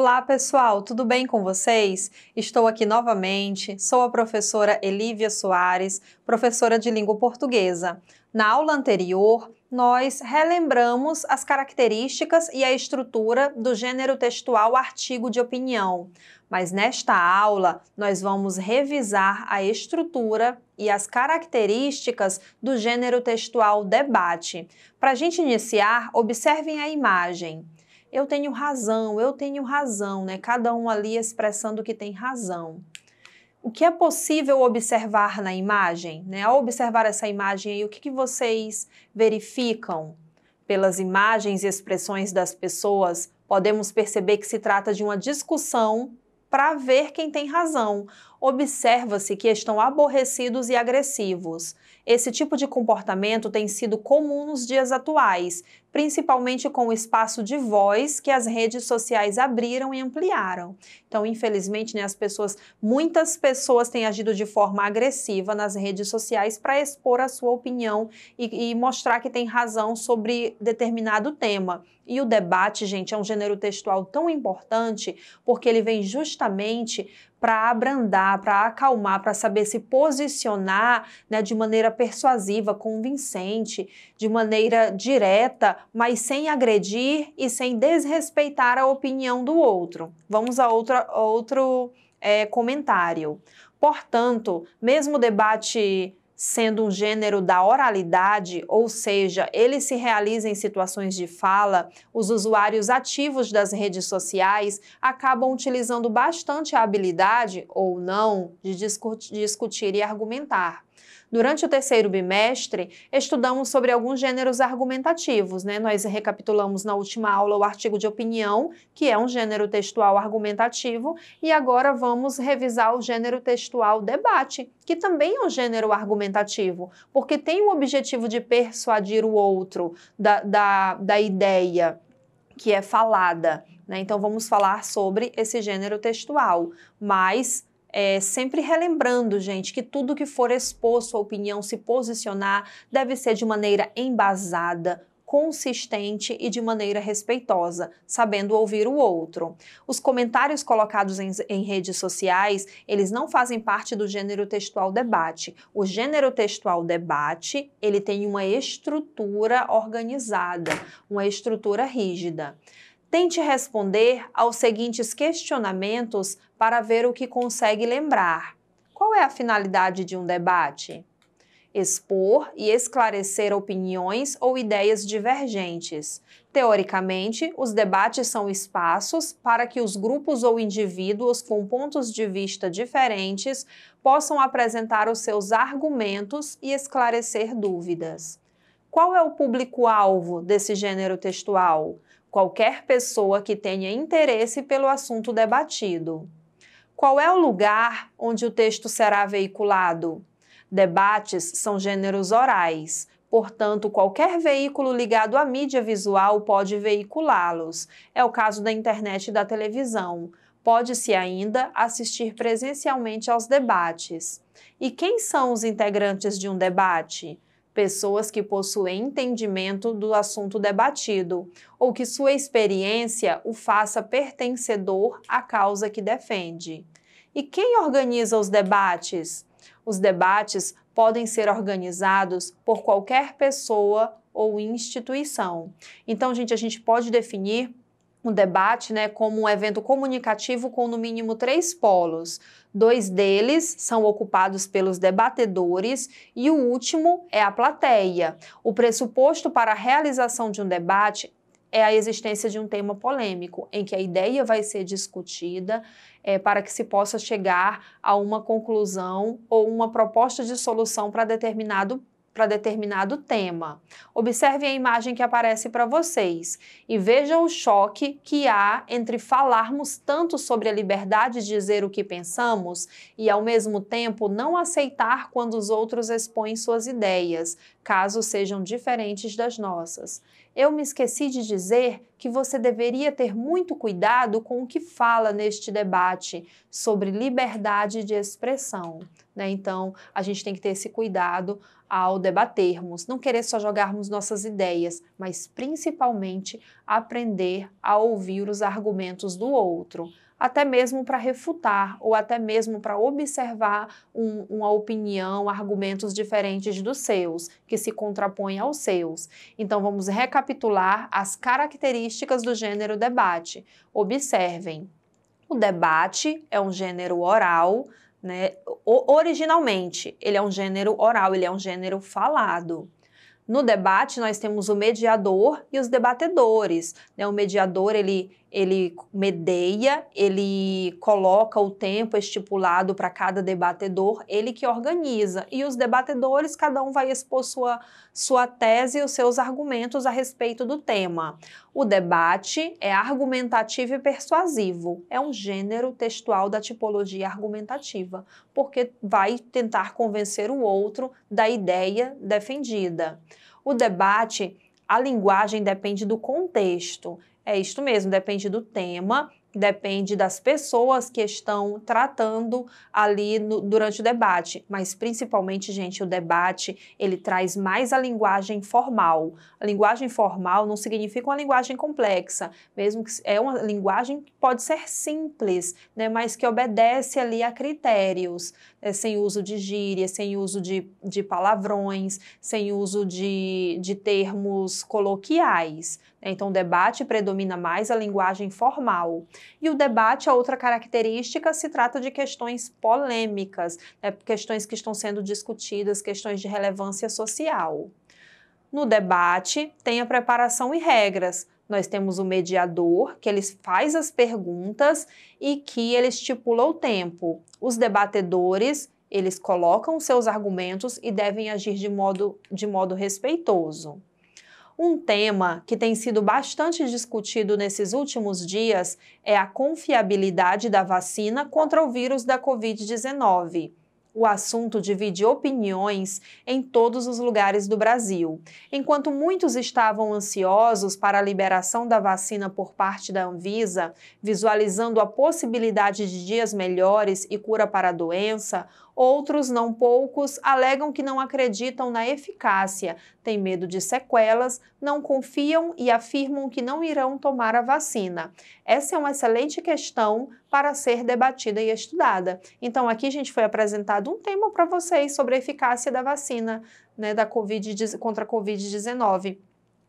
Olá, pessoal, tudo bem com vocês? Estou aqui novamente. Sou a professora Elívia Soares, professora de língua portuguesa. Na aula anterior, nós relembramos as características e a estrutura do gênero textual artigo de opinião, mas nesta aula nós vamos revisar a estrutura e as características do gênero textual debate. Para a gente iniciar, observem a imagem eu tenho razão, eu tenho razão, né? Cada um ali expressando que tem razão. O que é possível observar na imagem, né? Ao observar essa imagem aí, o que, que vocês verificam pelas imagens e expressões das pessoas? Podemos perceber que se trata de uma discussão para ver quem tem razão observa-se que estão aborrecidos e agressivos. Esse tipo de comportamento tem sido comum nos dias atuais, principalmente com o espaço de voz que as redes sociais abriram e ampliaram. Então, infelizmente, né, as pessoas, muitas pessoas têm agido de forma agressiva nas redes sociais para expor a sua opinião e, e mostrar que tem razão sobre determinado tema. E o debate, gente, é um gênero textual tão importante porque ele vem justamente para abrandar, para acalmar, para saber se posicionar né, de maneira persuasiva, convincente, de maneira direta, mas sem agredir e sem desrespeitar a opinião do outro. Vamos a outra, outro é, comentário. Portanto, mesmo o debate sendo um gênero da oralidade, ou seja, ele se realiza em situações de fala, os usuários ativos das redes sociais acabam utilizando bastante a habilidade, ou não, de discutir e argumentar. Durante o terceiro bimestre, estudamos sobre alguns gêneros argumentativos, né? Nós recapitulamos na última aula o artigo de opinião, que é um gênero textual argumentativo, e agora vamos revisar o gênero textual debate, que também é um gênero argumentativo, porque tem o objetivo de persuadir o outro da, da, da ideia que é falada. Né? Então, vamos falar sobre esse gênero textual, mas é, sempre relembrando, gente, que tudo que for exposto à opinião, se posicionar, deve ser de maneira embasada, consistente e de maneira respeitosa, sabendo ouvir o outro. Os comentários colocados em, em, redes sociais, eles não fazem parte do gênero textual debate. O gênero textual debate, ele tem uma estrutura organizada, uma estrutura rígida. Tente responder aos seguintes questionamentos para ver o que consegue lembrar. Qual é a finalidade de um debate? Expor e esclarecer opiniões ou ideias divergentes. Teoricamente, os debates são espaços para que os grupos ou indivíduos com pontos de vista diferentes possam apresentar os seus argumentos e esclarecer dúvidas. Qual é o público-alvo desse gênero textual? qualquer pessoa que tenha interesse pelo assunto debatido. Qual é o lugar onde o texto será veiculado? Debates são gêneros orais, portanto, qualquer veículo ligado à mídia visual pode veiculá-los. É o caso da internet e da televisão. Pode-se ainda assistir presencialmente aos debates. E quem são os integrantes de um debate? pessoas que possuem entendimento do assunto debatido ou que sua experiência o faça pertencedor à causa que defende. E quem organiza os debates? Os debates podem ser organizados por qualquer pessoa ou instituição. Então, gente, a gente pode definir um debate né, como um evento comunicativo com no mínimo três polos. Dois deles são ocupados pelos debatedores e o último é a plateia. O pressuposto para a realização de um debate é a existência de um tema polêmico, em que a ideia vai ser discutida é, para que se possa chegar a uma conclusão ou uma proposta de solução para determinado para determinado tema. Observe a imagem que aparece para vocês e veja o choque que há entre falarmos tanto sobre a liberdade de dizer o que pensamos e, ao mesmo tempo, não aceitar quando os outros expõem suas ideias, caso sejam diferentes das nossas. Eu me esqueci de dizer que você deveria ter muito cuidado com o que fala neste debate sobre liberdade de expressão. Né? Então, a gente tem que ter esse cuidado ao debatermos, não querer só jogarmos nossas ideias, mas principalmente aprender a ouvir os argumentos do outro até mesmo para refutar ou até mesmo para observar um, uma opinião, argumentos diferentes dos seus, que se contrapõem aos seus. Então vamos recapitular as características do gênero debate. Observem. O debate é um gênero oral, né? O, originalmente, ele é um gênero oral, ele é um gênero falado. No debate, nós temos o mediador e os debatedores. Né? O mediador, ele ele medeia, ele coloca o tempo estipulado para cada debatedor, ele que organiza. E os debatedores, cada um vai expor sua, sua tese e os seus argumentos a respeito do tema. O debate é argumentativo e persuasivo, é um gênero textual da tipologia argumentativa, porque vai tentar convencer o outro da ideia defendida. O debate a linguagem depende do contexto. É isto mesmo, depende do tema, depende das pessoas que estão tratando ali no, durante o debate, mas principalmente, gente, o debate ele traz mais a linguagem formal. A linguagem formal não significa uma linguagem complexa, mesmo que é uma linguagem que pode ser simples, né, mas que obedece ali a critérios, né, sem uso de gírias, sem uso de, de palavrões, sem uso de, de termos coloquiais. Então, o debate predomina mais a linguagem formal. E o debate, a outra característica, se trata de questões polêmicas, né, questões que estão sendo discutidas, questões de relevância social. No debate, tem a preparação e regras. Nós temos o mediador, que ele faz as perguntas e que ele estipula o tempo. Os debatedores, eles colocam seus argumentos e devem agir de modo, de modo respeitoso. Um tema que tem sido bastante discutido nesses últimos dias é a confiabilidade da vacina contra o vírus da Covid-19. O assunto divide opiniões em todos os lugares do Brasil. Enquanto muitos estavam ansiosos para a liberação da vacina por parte da Anvisa, visualizando a possibilidade de dias melhores e cura para a doença, Outros, não poucos, alegam que não acreditam na eficácia, têm medo de sequelas, não confiam e afirmam que não irão tomar a vacina. Essa é uma excelente questão para ser debatida e estudada. Então, aqui, gente, foi apresentado um tema para vocês sobre a eficácia da vacina né, da COVID, contra a Covid-19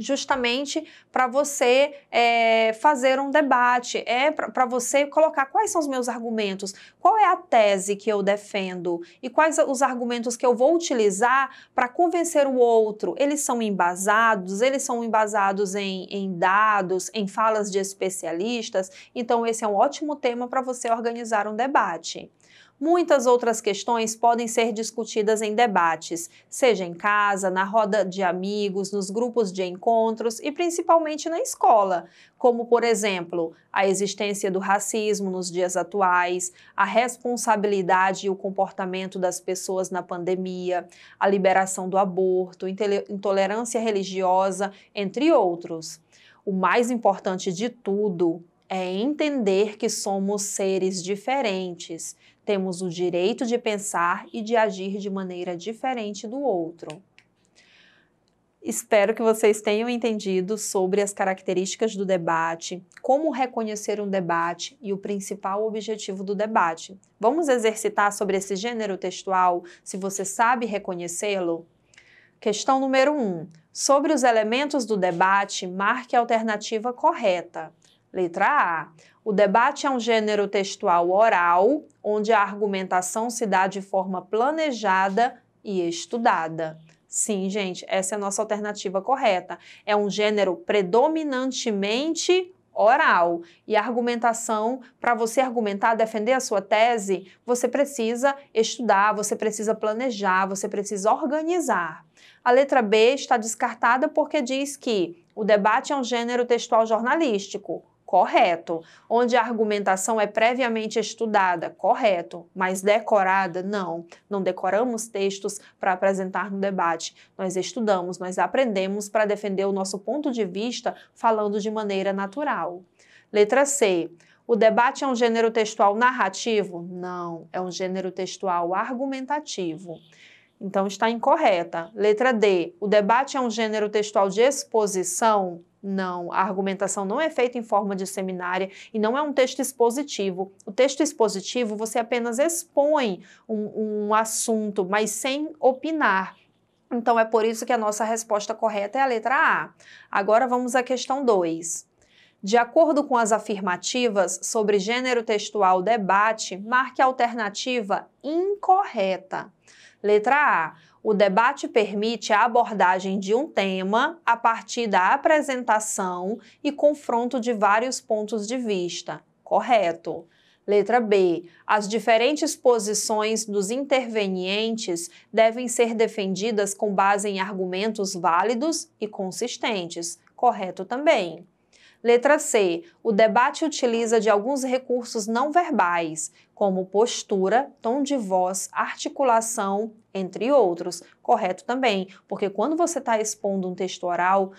justamente para você é, fazer um debate, é para você colocar quais são os meus argumentos, qual é a tese que eu defendo e quais os argumentos que eu vou utilizar para convencer o outro. Eles são embasados, eles são embasados em, em dados, em falas de especialistas, então esse é um ótimo tema para você organizar um debate. Muitas outras questões podem ser discutidas em debates, seja em casa, na roda de amigos, nos grupos de encontros e principalmente na escola, como, por exemplo, a existência do racismo nos dias atuais, a responsabilidade e o comportamento das pessoas na pandemia, a liberação do aborto, intolerância religiosa, entre outros. O mais importante de tudo é entender que somos seres diferentes temos o direito de pensar e de agir de maneira diferente do outro. Espero que vocês tenham entendido sobre as características do debate, como reconhecer um debate e o principal objetivo do debate. Vamos exercitar sobre esse gênero textual, se você sabe reconhecê-lo? Questão número 1. Um, sobre os elementos do debate, marque a alternativa correta. Letra A. O debate é um gênero textual oral, onde a argumentação se dá de forma planejada e estudada. Sim, gente, essa é a nossa alternativa correta. É um gênero predominantemente oral. E a argumentação, para você argumentar, defender a sua tese, você precisa estudar, você precisa planejar, você precisa organizar. A letra B está descartada porque diz que o debate é um gênero textual jornalístico. Correto. Onde a argumentação é previamente estudada? Correto. Mas decorada? Não. Não decoramos textos para apresentar no debate. Nós estudamos, nós aprendemos para defender o nosso ponto de vista falando de maneira natural. Letra C. O debate é um gênero textual narrativo? Não, é um gênero textual argumentativo. Então está incorreta. Letra D. O debate é um gênero textual de exposição? Não, a argumentação não é feita em forma de seminária e não é um texto expositivo. O texto expositivo você apenas expõe um, um assunto, mas sem opinar. Então é por isso que a nossa resposta correta é a letra A. Agora vamos à questão 2. De acordo com as afirmativas sobre gênero textual debate, marque a alternativa incorreta. Letra A. O debate permite a abordagem de um tema a partir da apresentação e confronto de vários pontos de vista. Correto. Letra B. As diferentes posições dos intervenientes devem ser defendidas com base em argumentos válidos e consistentes. Correto também. Letra C. O debate utiliza de alguns recursos não verbais, como postura, tom de voz, articulação, entre outros. Correto também, porque quando você está expondo um texto oral,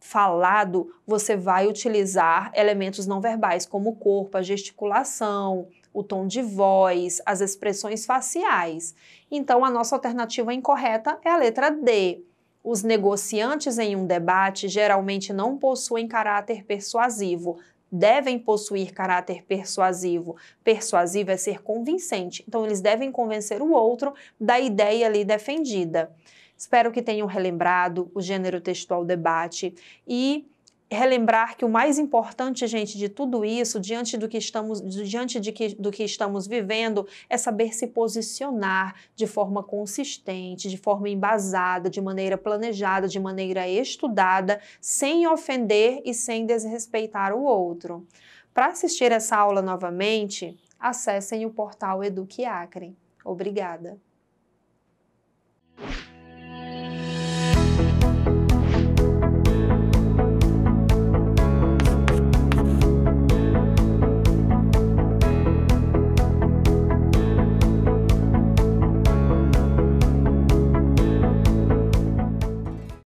falado, você vai utilizar elementos não verbais, como o corpo, a gesticulação, o tom de voz, as expressões faciais. Então, a nossa alternativa incorreta é a letra D. Os negociantes em um debate geralmente não possuem caráter persuasivo, devem possuir caráter persuasivo. Persuasivo é ser convincente, então eles devem convencer o outro da ideia ali defendida. Espero que tenham relembrado o gênero textual debate e relembrar que o mais importante, gente, de tudo isso, diante do que estamos, diante de que, do que estamos vivendo, é saber se posicionar de forma consistente, de forma embasada, de maneira planejada, de maneira estudada, sem ofender e sem desrespeitar o outro. Para assistir essa aula novamente, acessem o portal Eduque Acre. Obrigada.